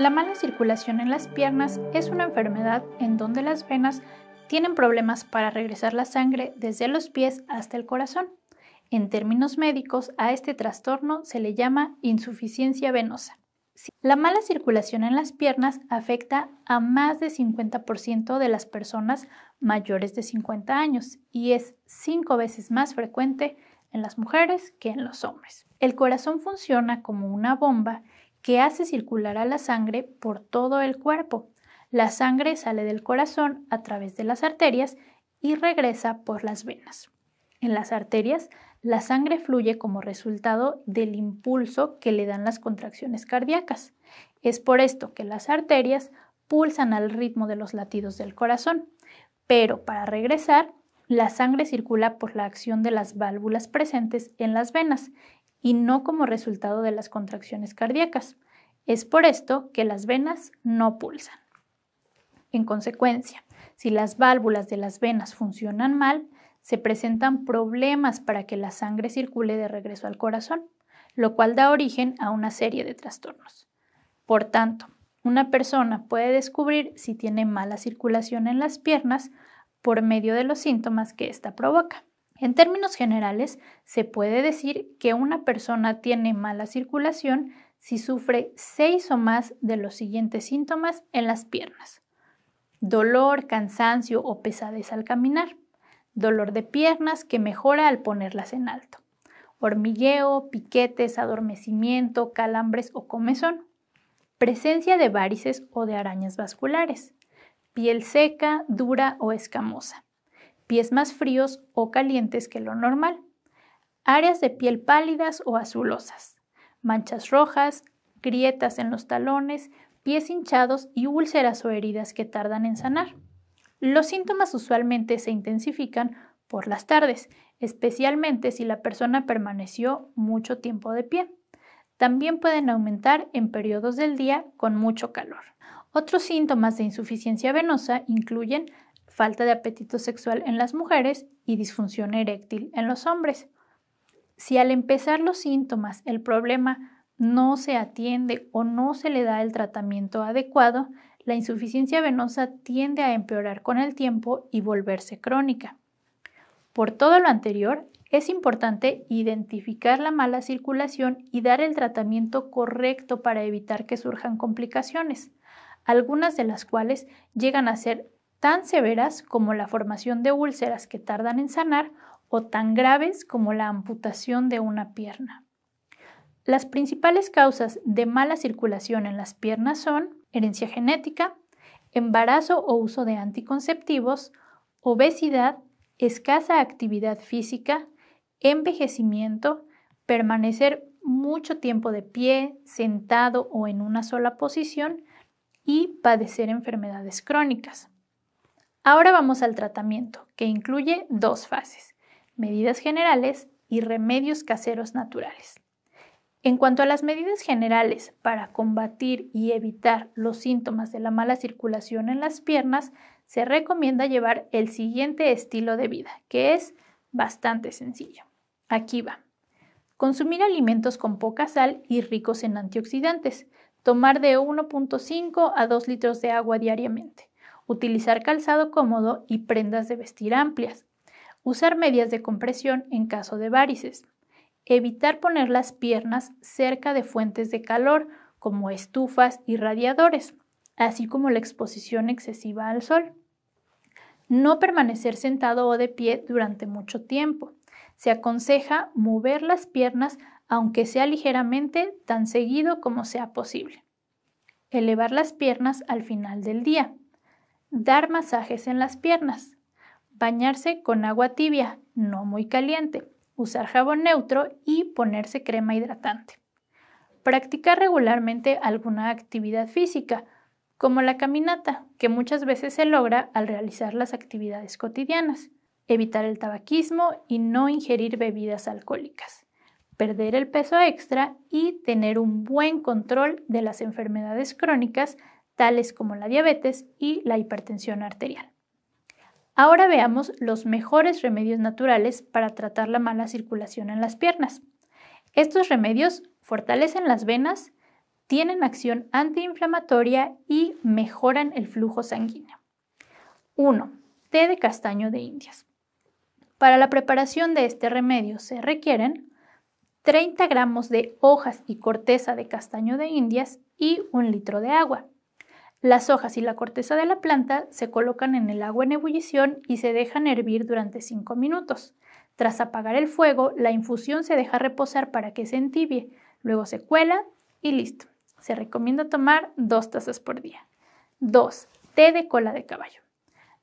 La mala circulación en las piernas es una enfermedad en donde las venas tienen problemas para regresar la sangre desde los pies hasta el corazón. En términos médicos, a este trastorno se le llama insuficiencia venosa. La mala circulación en las piernas afecta a más de 50% de las personas mayores de 50 años y es cinco veces más frecuente en las mujeres que en los hombres. El corazón funciona como una bomba que hace circular a la sangre por todo el cuerpo. La sangre sale del corazón a través de las arterias y regresa por las venas. En las arterias, la sangre fluye como resultado del impulso que le dan las contracciones cardíacas. Es por esto que las arterias pulsan al ritmo de los latidos del corazón, pero para regresar, la sangre circula por la acción de las válvulas presentes en las venas y no como resultado de las contracciones cardíacas. Es por esto que las venas no pulsan. En consecuencia, si las válvulas de las venas funcionan mal, se presentan problemas para que la sangre circule de regreso al corazón, lo cual da origen a una serie de trastornos. Por tanto, una persona puede descubrir si tiene mala circulación en las piernas por medio de los síntomas que ésta provoca. En términos generales, se puede decir que una persona tiene mala circulación si sufre seis o más de los siguientes síntomas en las piernas. Dolor, cansancio o pesadez al caminar. Dolor de piernas que mejora al ponerlas en alto. Hormigueo, piquetes, adormecimiento, calambres o comezón. Presencia de varices o de arañas vasculares. Piel seca, dura o escamosa pies más fríos o calientes que lo normal, áreas de piel pálidas o azulosas, manchas rojas, grietas en los talones, pies hinchados y úlceras o heridas que tardan en sanar. Los síntomas usualmente se intensifican por las tardes, especialmente si la persona permaneció mucho tiempo de pie. También pueden aumentar en periodos del día con mucho calor. Otros síntomas de insuficiencia venosa incluyen falta de apetito sexual en las mujeres y disfunción eréctil en los hombres. Si al empezar los síntomas el problema no se atiende o no se le da el tratamiento adecuado, la insuficiencia venosa tiende a empeorar con el tiempo y volverse crónica. Por todo lo anterior, es importante identificar la mala circulación y dar el tratamiento correcto para evitar que surjan complicaciones, algunas de las cuales llegan a ser tan severas como la formación de úlceras que tardan en sanar o tan graves como la amputación de una pierna. Las principales causas de mala circulación en las piernas son herencia genética, embarazo o uso de anticonceptivos, obesidad, escasa actividad física, envejecimiento, permanecer mucho tiempo de pie, sentado o en una sola posición y padecer enfermedades crónicas. Ahora vamos al tratamiento, que incluye dos fases, medidas generales y remedios caseros naturales. En cuanto a las medidas generales para combatir y evitar los síntomas de la mala circulación en las piernas, se recomienda llevar el siguiente estilo de vida, que es bastante sencillo. Aquí va. Consumir alimentos con poca sal y ricos en antioxidantes. Tomar de 1.5 a 2 litros de agua diariamente utilizar calzado cómodo y prendas de vestir amplias, usar medias de compresión en caso de varices, evitar poner las piernas cerca de fuentes de calor como estufas y radiadores, así como la exposición excesiva al sol. No permanecer sentado o de pie durante mucho tiempo. Se aconseja mover las piernas aunque sea ligeramente tan seguido como sea posible. Elevar las piernas al final del día dar masajes en las piernas, bañarse con agua tibia, no muy caliente, usar jabón neutro y ponerse crema hidratante. Practicar regularmente alguna actividad física, como la caminata, que muchas veces se logra al realizar las actividades cotidianas. Evitar el tabaquismo y no ingerir bebidas alcohólicas. Perder el peso extra y tener un buen control de las enfermedades crónicas tales como la diabetes y la hipertensión arterial. Ahora veamos los mejores remedios naturales para tratar la mala circulación en las piernas. Estos remedios fortalecen las venas, tienen acción antiinflamatoria y mejoran el flujo sanguíneo. 1. Té de castaño de indias. Para la preparación de este remedio se requieren 30 gramos de hojas y corteza de castaño de indias y un litro de agua. Las hojas y la corteza de la planta se colocan en el agua en ebullición y se dejan hervir durante 5 minutos. Tras apagar el fuego, la infusión se deja reposar para que se entibie, luego se cuela y listo. Se recomienda tomar dos tazas por día. 2. Té de cola de caballo.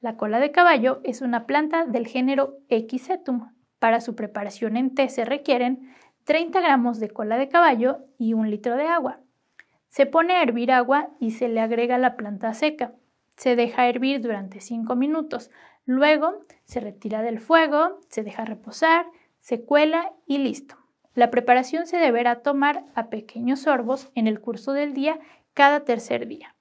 La cola de caballo es una planta del género Equisetum. Para su preparación en té se requieren 30 gramos de cola de caballo y un litro de agua. Se pone a hervir agua y se le agrega la planta seca. Se deja hervir durante 5 minutos. Luego se retira del fuego, se deja reposar, se cuela y listo. La preparación se deberá tomar a pequeños sorbos en el curso del día cada tercer día.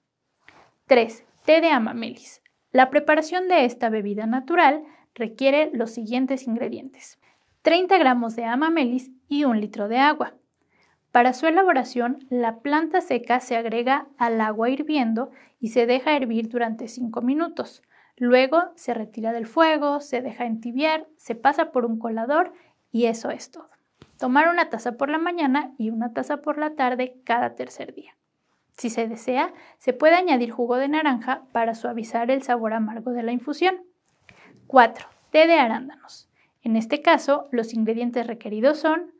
3. Té de amamelis. La preparación de esta bebida natural requiere los siguientes ingredientes. 30 gramos de amamelis y un litro de agua. Para su elaboración, la planta seca se agrega al agua hirviendo y se deja hervir durante 5 minutos. Luego se retira del fuego, se deja entibiar, se pasa por un colador y eso es todo. Tomar una taza por la mañana y una taza por la tarde cada tercer día. Si se desea, se puede añadir jugo de naranja para suavizar el sabor amargo de la infusión. 4. Té de arándanos. En este caso, los ingredientes requeridos son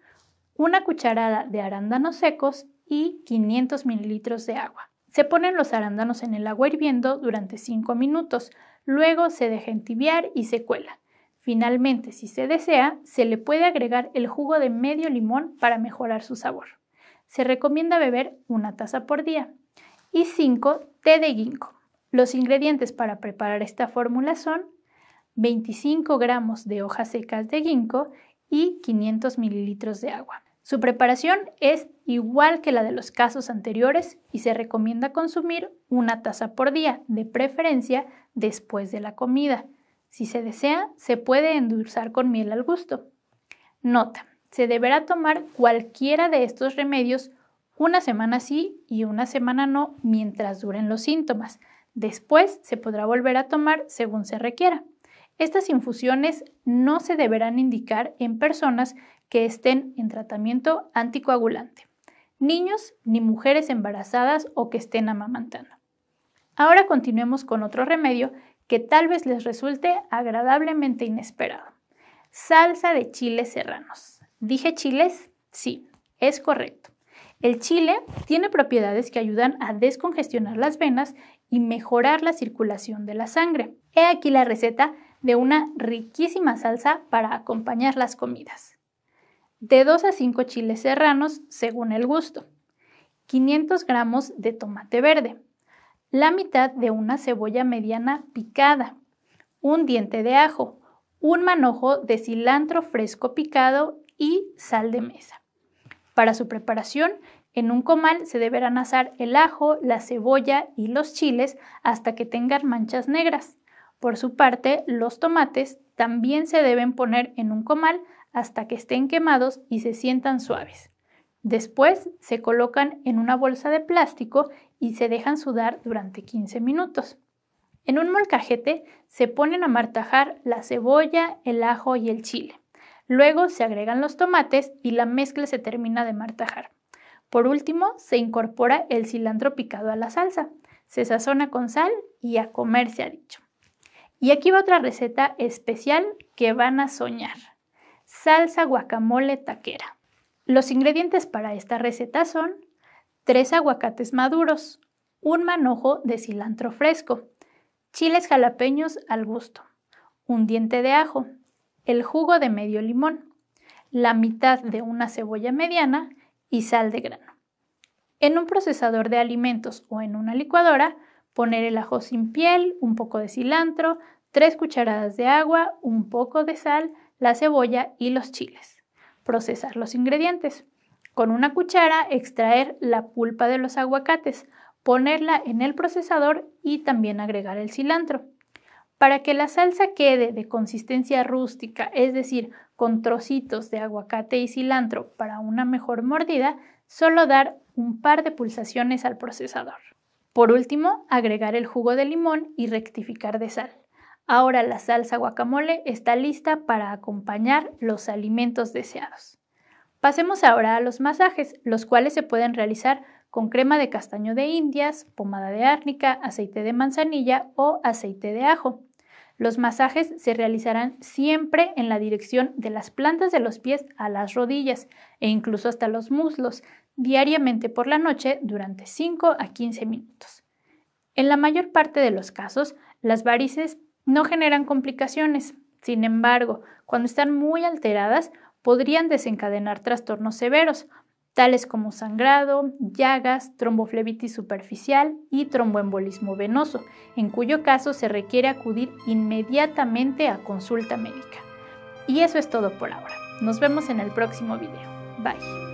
una cucharada de arándanos secos y 500 mililitros de agua. Se ponen los arándanos en el agua hirviendo durante 5 minutos, luego se deja tibiar y se cuela. Finalmente, si se desea, se le puede agregar el jugo de medio limón para mejorar su sabor. Se recomienda beber una taza por día. Y 5. Té de ginkgo. Los ingredientes para preparar esta fórmula son 25 gramos de hojas secas de ginkgo y 500 mililitros de agua. Su preparación es igual que la de los casos anteriores y se recomienda consumir una taza por día, de preferencia después de la comida. Si se desea, se puede endulzar con miel al gusto. Nota, se deberá tomar cualquiera de estos remedios una semana sí y una semana no mientras duren los síntomas. Después se podrá volver a tomar según se requiera. Estas infusiones no se deberán indicar en personas que estén en tratamiento anticoagulante, niños ni mujeres embarazadas o que estén amamantando. Ahora continuemos con otro remedio que tal vez les resulte agradablemente inesperado. Salsa de chiles serranos. ¿Dije chiles? Sí, es correcto. El chile tiene propiedades que ayudan a descongestionar las venas y mejorar la circulación de la sangre. He aquí la receta de una riquísima salsa para acompañar las comidas. De 2 a 5 chiles serranos según el gusto. 500 gramos de tomate verde. La mitad de una cebolla mediana picada. Un diente de ajo. Un manojo de cilantro fresco picado y sal de mesa. Para su preparación, en un comal se deberán asar el ajo, la cebolla y los chiles hasta que tengan manchas negras. Por su parte, los tomates también se deben poner en un comal hasta que estén quemados y se sientan suaves. Después se colocan en una bolsa de plástico y se dejan sudar durante 15 minutos. En un molcajete se ponen a martajar la cebolla, el ajo y el chile. Luego se agregan los tomates y la mezcla se termina de martajar. Por último, se incorpora el cilantro picado a la salsa. Se sazona con sal y a comer se ha dicho. Y aquí va otra receta especial que van a soñar. Salsa guacamole taquera. Los ingredientes para esta receta son tres aguacates maduros, un manojo de cilantro fresco, chiles jalapeños al gusto, un diente de ajo, el jugo de medio limón, la mitad de una cebolla mediana y sal de grano. En un procesador de alimentos o en una licuadora, Poner el ajo sin piel, un poco de cilantro, 3 cucharadas de agua, un poco de sal, la cebolla y los chiles. Procesar los ingredientes. Con una cuchara extraer la pulpa de los aguacates, ponerla en el procesador y también agregar el cilantro. Para que la salsa quede de consistencia rústica, es decir, con trocitos de aguacate y cilantro para una mejor mordida, solo dar un par de pulsaciones al procesador. Por último, agregar el jugo de limón y rectificar de sal. Ahora la salsa guacamole está lista para acompañar los alimentos deseados. Pasemos ahora a los masajes, los cuales se pueden realizar con crema de castaño de indias, pomada de árnica, aceite de manzanilla o aceite de ajo. Los masajes se realizarán siempre en la dirección de las plantas de los pies a las rodillas e incluso hasta los muslos, diariamente por la noche durante 5 a 15 minutos. En la mayor parte de los casos, las varices no generan complicaciones. Sin embargo, cuando están muy alteradas, podrían desencadenar trastornos severos, tales como sangrado, llagas, tromboflebitis superficial y tromboembolismo venoso, en cuyo caso se requiere acudir inmediatamente a consulta médica. Y eso es todo por ahora. Nos vemos en el próximo video. Bye.